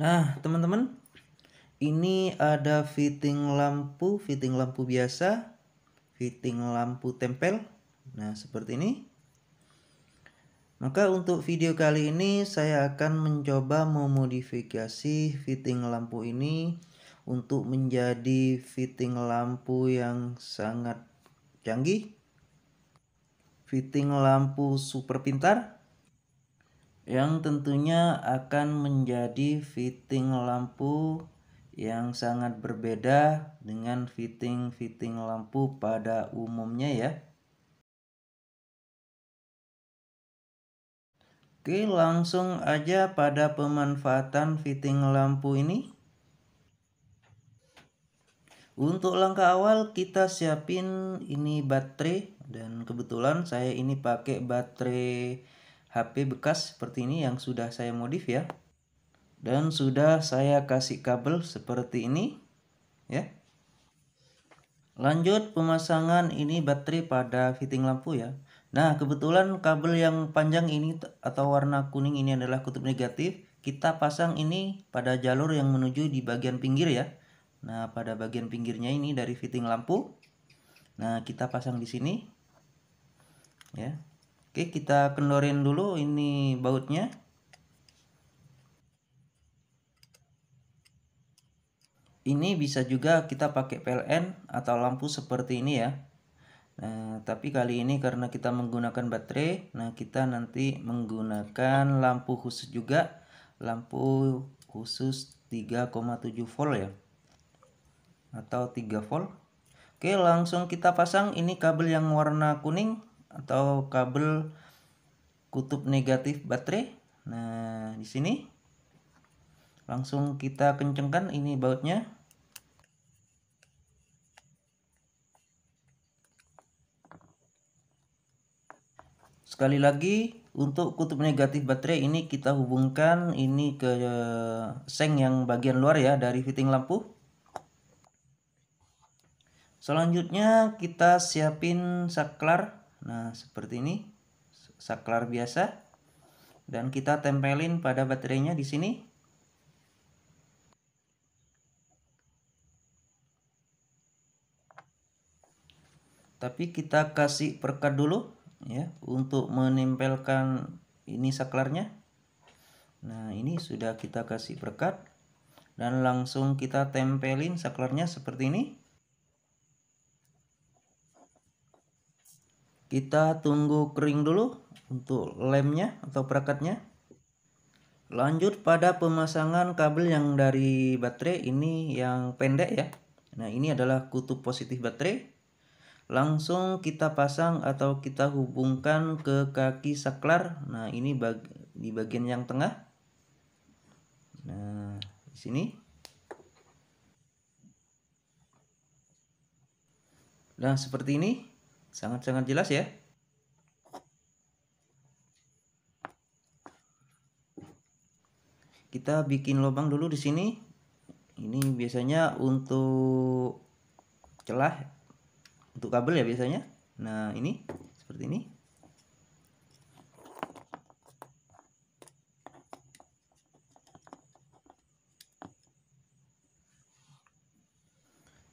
Nah, teman-teman, ini ada fitting lampu, fitting lampu biasa, fitting lampu tempel. Nah, seperti ini. Maka untuk video kali ini saya akan mencoba memodifikasi fitting lampu ini untuk menjadi fitting lampu yang sangat canggih. Fitting lampu super pintar yang tentunya akan menjadi fitting lampu yang sangat berbeda dengan fitting-fitting lampu pada umumnya ya. Oke, langsung aja pada pemanfaatan fitting lampu ini. Untuk langkah awal kita siapin ini baterai dan kebetulan saya ini pakai baterai HP bekas seperti ini yang sudah saya modif ya. Dan sudah saya kasih kabel seperti ini ya. Lanjut pemasangan ini baterai pada fitting lampu ya. Nah, kebetulan kabel yang panjang ini atau warna kuning ini adalah kutub negatif. Kita pasang ini pada jalur yang menuju di bagian pinggir ya. Nah, pada bagian pinggirnya ini dari fitting lampu. Nah, kita pasang di sini. Ya. Oke, kita kendorin dulu ini bautnya. Ini bisa juga kita pakai PLN atau lampu seperti ini ya. Nah, tapi kali ini karena kita menggunakan baterai, nah kita nanti menggunakan lampu khusus juga, lampu khusus 3,7 volt ya. Atau 3 volt. Oke, langsung kita pasang ini kabel yang warna kuning atau kabel kutub negatif baterai. Nah, di sini langsung kita kencengkan ini bautnya. Sekali lagi untuk kutub negatif baterai ini kita hubungkan ini ke eh, seng yang bagian luar ya dari fitting lampu. Selanjutnya kita siapin saklar Nah, seperti ini saklar biasa dan kita tempelin pada baterainya di sini. Tapi kita kasih perkat dulu ya untuk menempelkan ini saklarnya. Nah, ini sudah kita kasih perkat dan langsung kita tempelin saklarnya seperti ini. Kita tunggu kering dulu untuk lemnya atau perakatnya. Lanjut pada pemasangan kabel yang dari baterai ini yang pendek ya. Nah ini adalah kutub positif baterai. Langsung kita pasang atau kita hubungkan ke kaki saklar. Nah ini bag di bagian yang tengah. Nah di sini. Nah seperti ini sangat-sangat jelas ya kita bikin lubang dulu di sini ini biasanya untuk celah untuk kabel ya biasanya nah ini seperti ini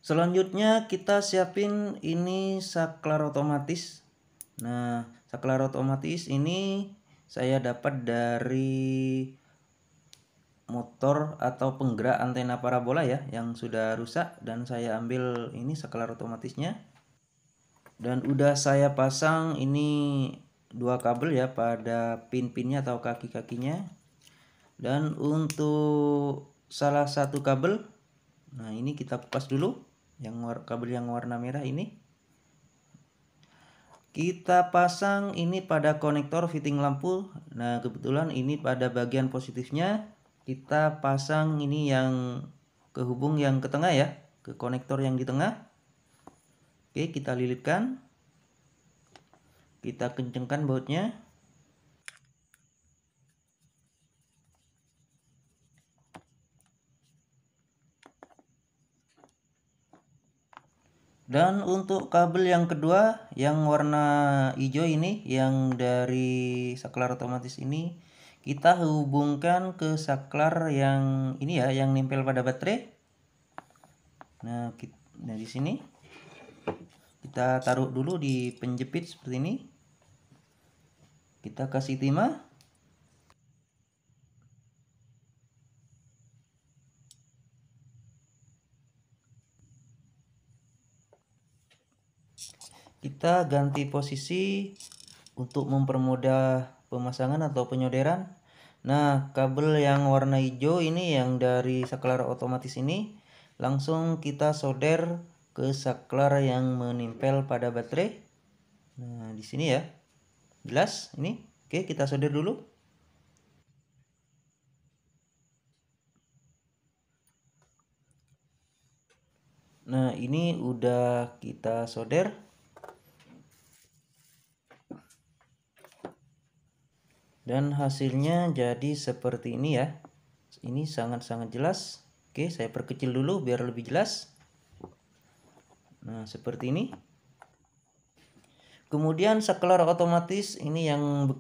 Selanjutnya kita siapin ini saklar otomatis. Nah, saklar otomatis ini saya dapat dari motor atau penggerak antena parabola ya yang sudah rusak dan saya ambil ini saklar otomatisnya. Dan udah saya pasang ini dua kabel ya pada pin-pinnya atau kaki-kakinya. Dan untuk salah satu kabel nah ini kita kupas dulu yang kabel yang warna merah ini kita pasang ini pada konektor fitting lampu nah kebetulan ini pada bagian positifnya kita pasang ini yang kehubung yang ke tengah ya ke konektor yang di tengah oke kita lilitkan kita kencengkan bautnya Dan untuk kabel yang kedua yang warna hijau ini yang dari saklar otomatis ini kita hubungkan ke saklar yang ini ya yang nempel pada baterai. Nah, kita, nah di sini kita taruh dulu di penjepit seperti ini. Kita kasih timah. kita ganti posisi untuk mempermudah pemasangan atau penyoderan nah kabel yang warna hijau ini yang dari saklar otomatis ini langsung kita solder ke saklar yang menempel pada baterai nah di sini ya jelas ini oke kita solder dulu Nah ini udah kita solder dan hasilnya jadi seperti ini ya ini sangat-sangat jelas oke saya perkecil dulu biar lebih jelas nah seperti ini kemudian saklar otomatis ini yang be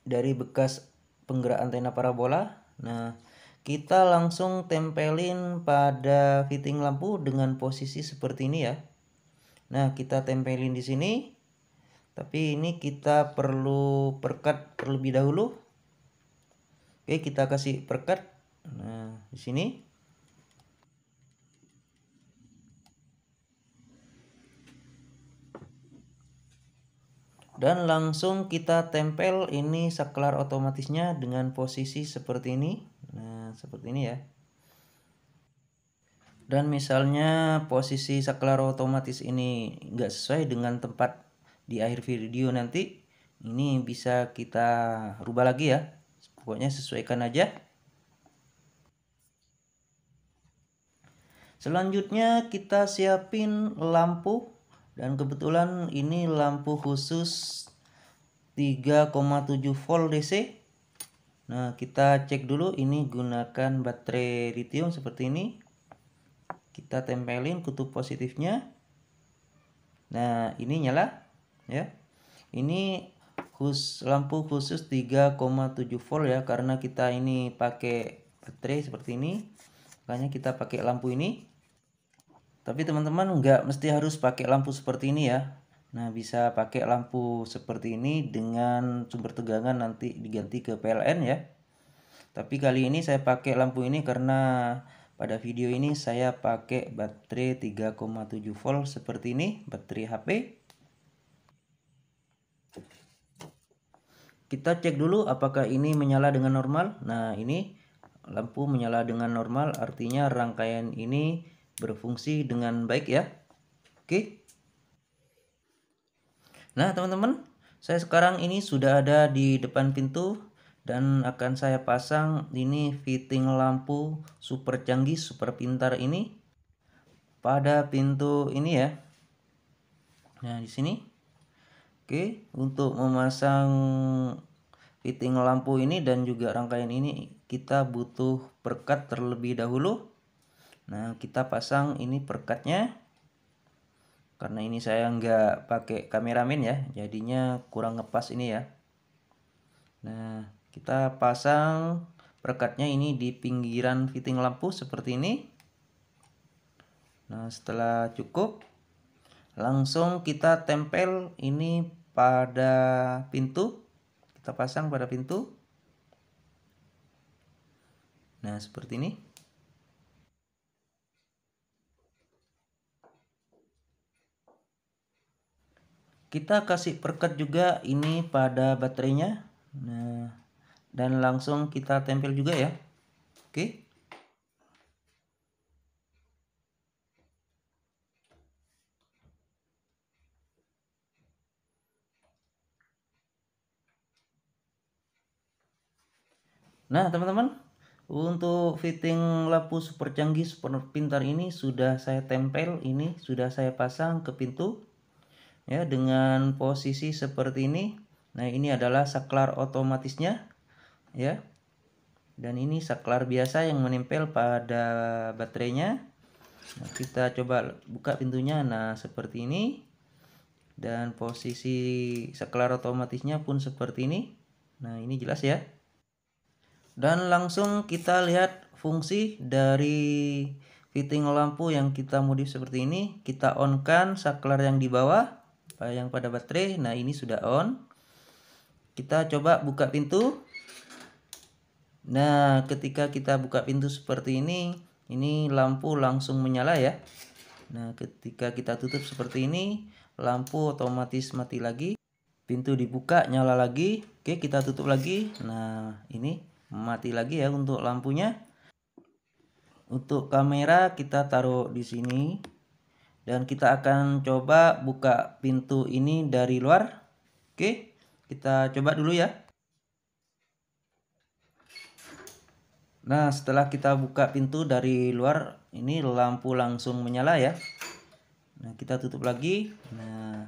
dari bekas penggerak antena parabola nah kita langsung tempelin pada fitting lampu dengan posisi seperti ini ya nah kita tempelin di sini tapi ini kita perlu perkat terlebih dahulu oke kita kasih perkat nah di sini dan langsung kita tempel ini saklar otomatisnya dengan posisi seperti ini nah seperti ini ya dan misalnya posisi saklar otomatis ini nggak sesuai dengan tempat di akhir video nanti ini bisa kita rubah lagi ya pokoknya sesuaikan aja selanjutnya kita siapin lampu dan kebetulan ini lampu khusus 3,7 volt DC Nah, kita cek dulu ini gunakan baterai lithium seperti ini. Kita tempelin kutub positifnya. Nah, ini nyala ya. Ini khus, lampu khusus 3,7 volt ya karena kita ini pakai baterai seperti ini. Makanya kita pakai lampu ini. Tapi teman-teman nggak mesti harus pakai lampu seperti ini ya. Nah, bisa pakai lampu seperti ini dengan sumber tegangan nanti diganti ke PLN ya. Tapi kali ini saya pakai lampu ini karena pada video ini saya pakai baterai 3,7 volt seperti ini, baterai HP. kita cek dulu apakah ini menyala dengan normal nah ini lampu menyala dengan normal artinya rangkaian ini berfungsi dengan baik ya oke nah teman-teman saya sekarang ini sudah ada di depan pintu dan akan saya pasang ini fitting lampu super canggih super pintar ini pada pintu ini ya nah di sini Oke, untuk memasang fitting lampu ini dan juga rangkaian ini kita butuh perkat terlebih dahulu. Nah, kita pasang ini perkatnya. Karena ini saya nggak pakai kameramen ya, jadinya kurang ngepas ini ya. Nah, kita pasang perkatnya ini di pinggiran fitting lampu seperti ini. Nah, setelah cukup, langsung kita tempel ini pada pintu kita pasang pada pintu nah seperti ini kita kasih perket juga ini pada baterainya nah dan langsung kita tempel juga ya oke okay. Nah, teman-teman, untuk fitting lampu super canggih super pintar ini sudah saya tempel ini, sudah saya pasang ke pintu ya dengan posisi seperti ini. Nah, ini adalah saklar otomatisnya ya. Dan ini saklar biasa yang menempel pada baterainya. Nah, kita coba buka pintunya. Nah, seperti ini. Dan posisi saklar otomatisnya pun seperti ini. Nah, ini jelas ya dan langsung kita lihat fungsi dari fitting lampu yang kita modif seperti ini kita on kan saklar yang di bawah yang pada baterai nah ini sudah on kita coba buka pintu nah ketika kita buka pintu seperti ini ini lampu langsung menyala ya nah ketika kita tutup seperti ini lampu otomatis mati lagi pintu dibuka nyala lagi oke kita tutup lagi nah ini mati lagi ya untuk lampunya untuk kamera kita taruh di sini dan kita akan coba buka pintu ini dari luar oke kita coba dulu ya nah setelah kita buka pintu dari luar ini lampu langsung menyala ya nah kita tutup lagi nah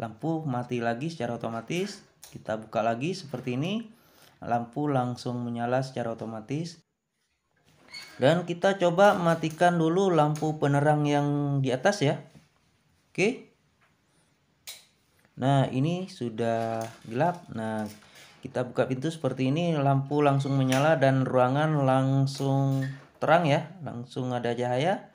lampu mati lagi secara otomatis kita buka lagi seperti ini lampu langsung menyala secara otomatis dan kita coba matikan dulu lampu penerang yang di atas ya oke nah ini sudah gelap nah kita buka pintu seperti ini lampu langsung menyala dan ruangan langsung terang ya langsung ada cahaya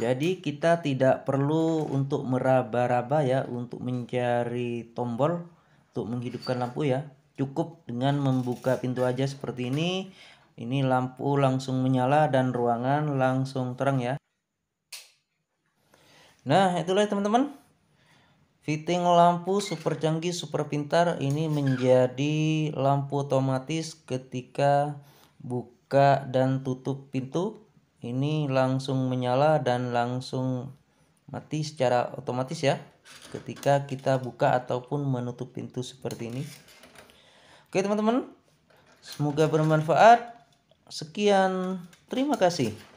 jadi kita tidak perlu untuk meraba-raba ya untuk mencari tombol untuk menghidupkan lampu ya Cukup dengan membuka pintu aja seperti ini. Ini lampu langsung menyala dan ruangan langsung terang ya. Nah, itulah ya, teman-teman. Fitting lampu super canggih, super pintar ini menjadi lampu otomatis ketika buka dan tutup pintu. Ini langsung menyala dan langsung mati secara otomatis ya ketika kita buka ataupun menutup pintu seperti ini Oke teman-teman, semoga bermanfaat. Sekian, terima kasih.